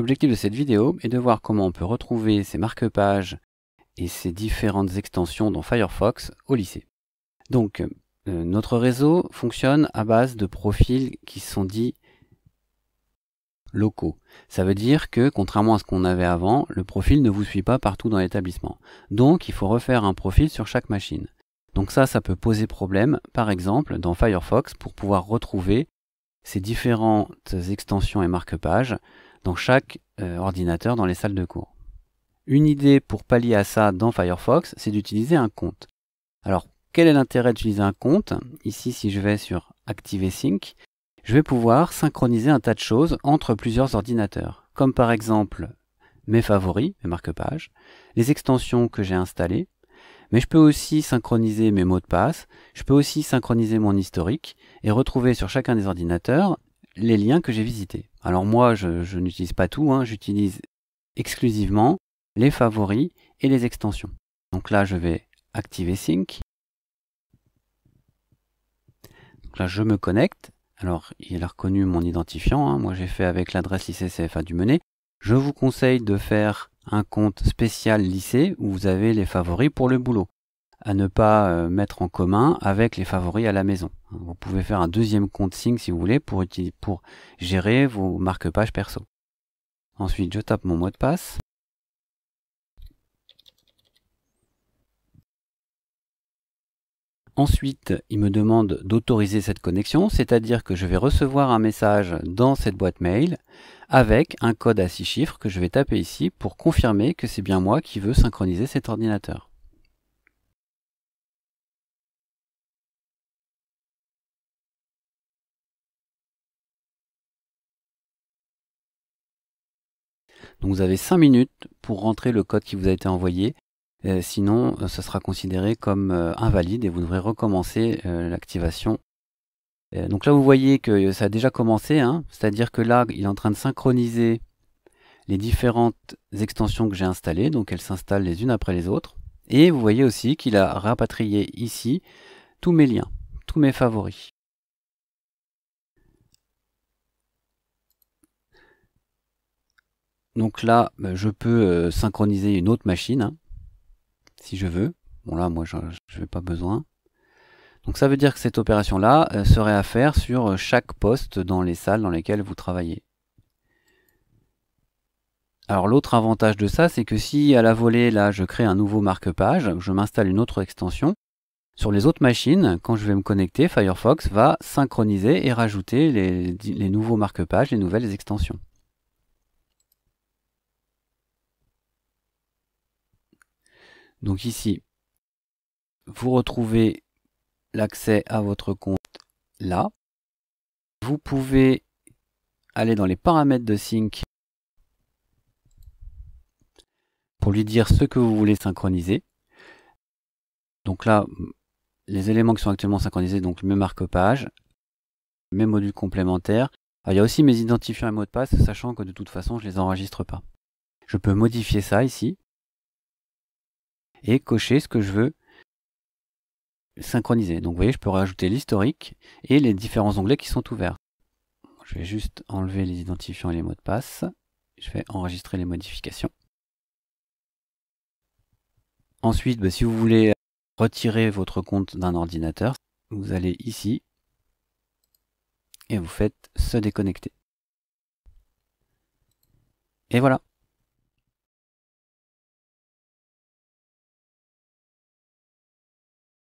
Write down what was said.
L'objectif de cette vidéo est de voir comment on peut retrouver ces marque-pages et ces différentes extensions dans Firefox au lycée. Donc, euh, notre réseau fonctionne à base de profils qui sont dits locaux. Ça veut dire que, contrairement à ce qu'on avait avant, le profil ne vous suit pas partout dans l'établissement. Donc, il faut refaire un profil sur chaque machine. Donc ça, ça peut poser problème, par exemple, dans Firefox, pour pouvoir retrouver ces différentes extensions et marque-pages dans chaque euh, ordinateur dans les salles de cours. Une idée pour pallier à ça dans Firefox, c'est d'utiliser un compte. Alors, quel est l'intérêt d'utiliser un compte Ici, si je vais sur Activer Sync, je vais pouvoir synchroniser un tas de choses entre plusieurs ordinateurs, comme par exemple mes favoris, mes marque-pages, les extensions que j'ai installées, mais je peux aussi synchroniser mes mots de passe, je peux aussi synchroniser mon historique et retrouver sur chacun des ordinateurs les liens que j'ai visités. Alors moi, je, n'utilise pas tout, hein, j'utilise exclusivement les favoris et les extensions. Donc là, je vais activer Sync. Donc là, je me connecte. Alors, il a reconnu mon identifiant. Hein. Moi, j'ai fait avec l'adresse lycée CFA du Menet. Je vous conseille de faire un compte spécial lycée où vous avez les favoris pour le boulot à ne pas euh, mettre en commun avec les favoris à la maison. Vous pouvez faire un deuxième compte SYNC, si vous voulez pour, gérer vos marque-pages perso. Ensuite, je tape mon mot de passe. Ensuite, il me demande d'autoriser cette connexion, c'est-à-dire que je vais recevoir un message dans cette boîte mail avec un code à 6 chiffres que je vais taper ici pour confirmer que c'est bien moi qui veux synchroniser cet ordinateur. Donc vous avez 5 minutes pour rentrer le code qui vous a été envoyé. Euh, sinon, euh, ce sera considéré comme euh, invalide et vous devrez recommencer l'activation. donc là, vous voyez que ça a déjà commencé. Hein. C'est-à-dire que là, il est en train de synchroniser les différentes extensions que j'ai installées. Donc elles s'installent les unes après les autres. Et vous voyez aussi qu'il a rapatrié ici tous mes liens, tous mes favoris. Donc là, bah, je peux euh, synchroniser une autre machine, hein, si je veux. Bon là, moi, je n'ai pas besoin. Donc ça veut dire que cette opération-là euh, serait à faire sur euh, chaque poste dans les salles dans lesquelles vous travaillez. Alors l'autre avantage de ça, c'est que si à la volée, là, je crée un nouveau marque-page, je m'installe une autre extension, sur les autres machines, quand je vais me connecter, Firefox va synchroniser et rajouter les nouveaux marque-pages, les nouvelles extensions. Donc ici, vous retrouvez l'accès à votre compte là. Vous pouvez aller dans les paramètres de Sync pour lui dire ce que vous voulez synchroniser. Donc là, les éléments qui sont actuellement synchronisés, donc mes marque-pages, mes modules complémentaires. Ah, il y a aussi mes identifiants et mots de passe, sachant que de toute façon, je ne les enregistre pas. Je peux modifier ça ici et cocher ce que je veux synchroniser. Donc vous voyez, je peux rajouter l'historique et les différents onglets qui sont ouverts. Je vais juste enlever les identifiants et les mots de passe. Je vais enregistrer les modifications. Ensuite, bah, si vous voulez retirer votre compte d'un ordinateur, vous allez ici et vous faites se déconnecter. Et voilà.